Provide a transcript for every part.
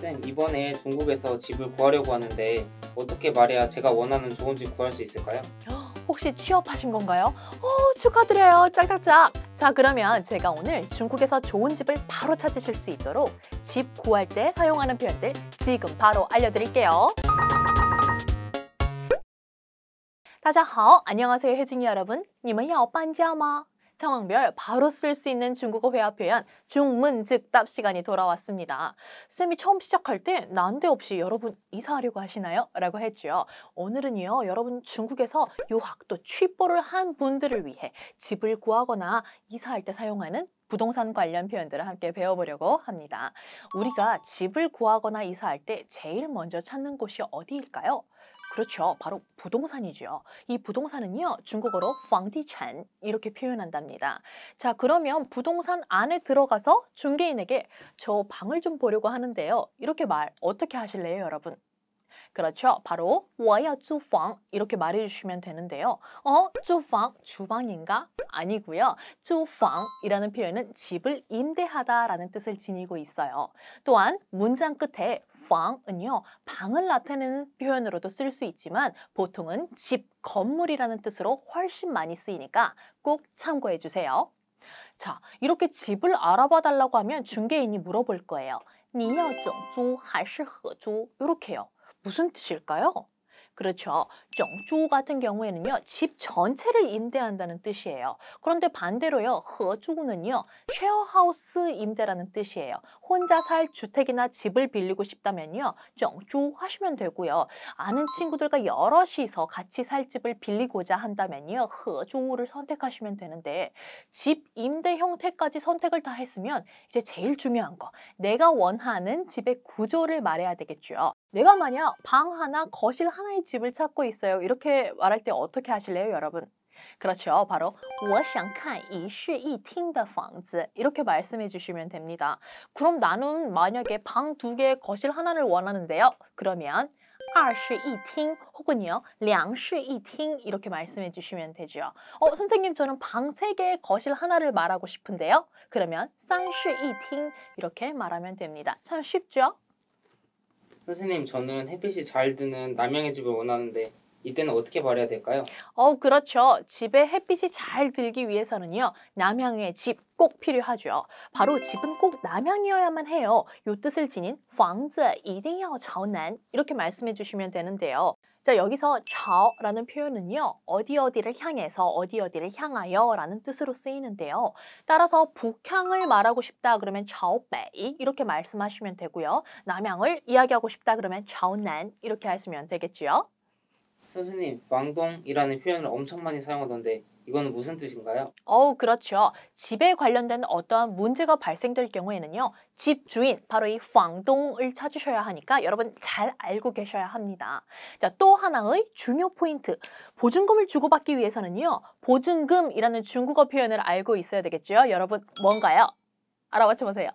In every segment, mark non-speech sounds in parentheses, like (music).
쌤, 이번에 중국에서 집을 구하려고 하는데 어떻게 말해야 제가 원하는 좋은 집 구할 수 있을까요? (gasps) 혹시 취업하신 건가요? 오, 어, 축하드려요. 짝짝짝. 자, 그러면 제가 오늘 중국에서 좋은 집을 바로 찾으실 수 있도록 집 구할 때 사용하는 표현들 지금 바로 알려드릴게요. 大家好，안녕하세요，혜진이 여러분，你们要搬家吗？ 상황별 바로 쓸 수 있는 중국어 회화 표현 중문 즉답 시간이 돌아왔습니다. 쌤이 처음 시작할 때 난데없이 여러분 이사하려고 하시나요? 라고 했지요. 오늘은요 여러분 중국에서 유학 또취보를한 분들을 위해 집을 구하거나 이사할 때 사용하는 부동산 관련 표현들을 함께 배워보려고 합니다. 우리가 집을 구하거나 이사할 때 제일 먼저 찾는 곳이 어디일까요? 그렇죠. 바로 부동산이죠. 이 부동산은요. 중국어로 房地产 이렇게 표현한답니다. 자, 그러면 부동산 안에 들어가서 중개인에게 저 방을 좀 보려고 하는데요. 이렇게 말 어떻게 하실래요, 여러분? 그렇죠. 바로 我要租房 이렇게 말해주시면 되는데요. 어? 주방 주방인가? 아니고요. 주방이라는 표현은 집을 임대하다라는 뜻을 지니고 있어요. 또한 문장 끝에 방은요. 방을 나타내는 표현으로도 쓸 수 있지만 보통은 집, 건물이라는 뜻으로 훨씬 많이 쓰이니까 꼭 참고해 주세요. 자, 이렇게 집을 알아봐 달라고 하면 중개인이 물어볼 거예요. 你要整租하시허租이렇게요 무슨 뜻일까요? 그렇죠. 정주 같은 경우에는요. 집 전체를 임대한다는 뜻이에요. 그런데 반대로요. 허주는요. 쉐어하우스 임대라는 뜻이에요. 혼자 살 주택이나 집을 빌리고 싶다면요. 정주 하시면 되고요. 아는 친구들과 여럿이서 같이 살 집을 빌리고자 한다면요. 허주를 선택하시면 되는데 집 임대 형태까지 선택을 다 했으면 이제 제일 중요한 거 내가 원하는 집의 구조를 말해야 되겠죠. 내가 만약 방 하나, 거실 하나의 집을 찾고 있어요. 이렇게 말할 때 어떻게 하실래요, 여러분? 그렇죠. 바로 我想看一室一厅的房子 이렇게 말씀해 주시면 됩니다. 그럼 나는 만약에 방 두 개, 거실 하나를 원하는데요. 그러면 二室一厅 혹은요 两室一厅 이렇게 말씀해 주시면 되죠. 어 선생님 저는 방 세 개, 거실 하나를 말하고 싶은데요. 그러면 三室一厅 이렇게 말하면 됩니다. 참 쉽죠? 선생님 저는 햇빛이 잘 드는 남양의 집을 원하는데 이때는 어떻게 버려야 될까요? 어, 그렇죠. 집에 햇빛이 잘 들기 위해서는요. 남향의 집 꼭 필요하죠. 바로 집은 꼭 남향이어야만 해요. 요 뜻을 지닌 房子一定要朝南 이렇게 말씀해 주시면 되는데요. 자, 여기서 朝라는 표현은요. 어디 어디를 향해서 어디 어디를 향하여 라는 뜻으로 쓰이는데요. 따라서 북향을 말하고 싶다 그러면 朝北 이렇게 말씀하시면 되고요. 남향을 이야기하고 싶다 그러면 朝南 이렇게 하시면 되겠지요. 선생님, 왕동이라는 표현을 엄청 많이 사용하던데 이건 무슨 뜻인가요? 어우, 그렇죠. 집에 관련된 어떠한 문제가 발생될 경우에는요. 집 주인, 바로 이 왕동을 찾으셔야 하니까 여러분 잘 알고 계셔야 합니다. 자, 또 하나의 중요 포인트. 보증금을 주고받기 위해서는요. 보증금이라는 중국어 표현을 알고 있어야 되겠죠. 여러분, 뭔가요? 알아맞혀보세요.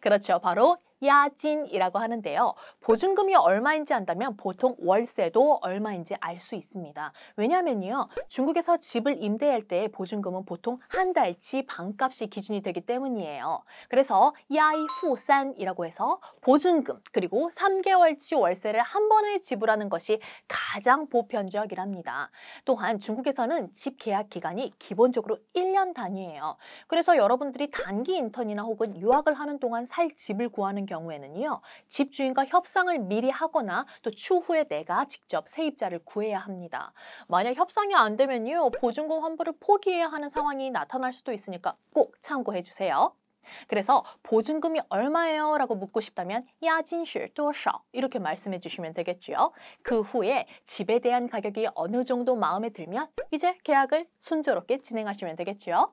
그렇죠. 바로 야진이라고 하는데요. 보증금이 얼마인지 안다면 보통 월세도 얼마인지 알 수 있습니다. 왜냐면요. 중국에서 집을 임대할 때 보증금은 보통 한 달치 반값이 기준이 되기 때문이에요. 그래서 야이 후산이라고 해서 보증금 그리고 3개월치 월세를 한 번에 지불하는 것이 가장 보편적이랍니다. 또한 중국에서는 집 계약 기간이 기본적으로 1년 단위예요. 그래서 여러분들이 단기 인턴이나 혹은 유학을 하는 동안 살 집을 구하는 경우 경우에는요. 집주인과 협상을 미리 하거나 또 추후에 내가 직접 세입자를 구해야 합니다. 만약 협상이 안 되면요. 보증금 환불을 포기해야 하는 상황이 나타날 수도 있으니까 꼭 참고해 주세요. 그래서 보증금이 얼마예요? 라고 묻고 싶다면 야진실 도셔 이렇게 말씀해 주시면 되겠죠그 후에 집에 대한 가격이 어느 정도 마음에 들면 이제 계약을 순조롭게 진행하시면 되겠지요.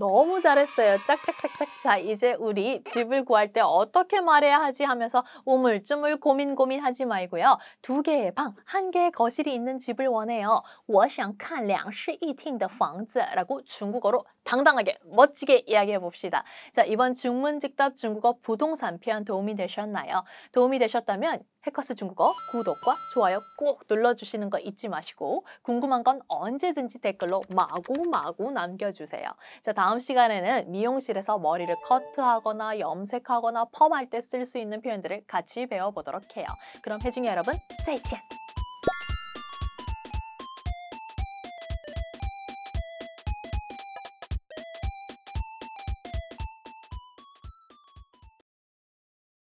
너무 잘했어요. 짝짝짝짝. 자, 이제 우리 집을 구할 때 어떻게 말해야 하지 하면서 우물쭈물 고민 고민하지 말고요. 두 개의 방, 한 개의 거실이 있는 집을 원해요. 我想看两室一厅的房子라고 중국어로 당당하게 멋지게 이야기해 봅시다. 자, 이번 중문직답 중국어 부동산 편 도움이 되셨나요? 도움이 되셨다면 해커스 중국어 구독과 좋아요 꾹 눌러주시는 거 잊지 마시고 궁금한 건 언제든지 댓글로 마구마구 남겨주세요. 자 다음 시간에는 미용실에서 머리를 커트하거나 염색하거나 펌할 때 쓸 수 있는 표현들을 같이 배워보도록 해요. 그럼 해중이 여러분, 짜이치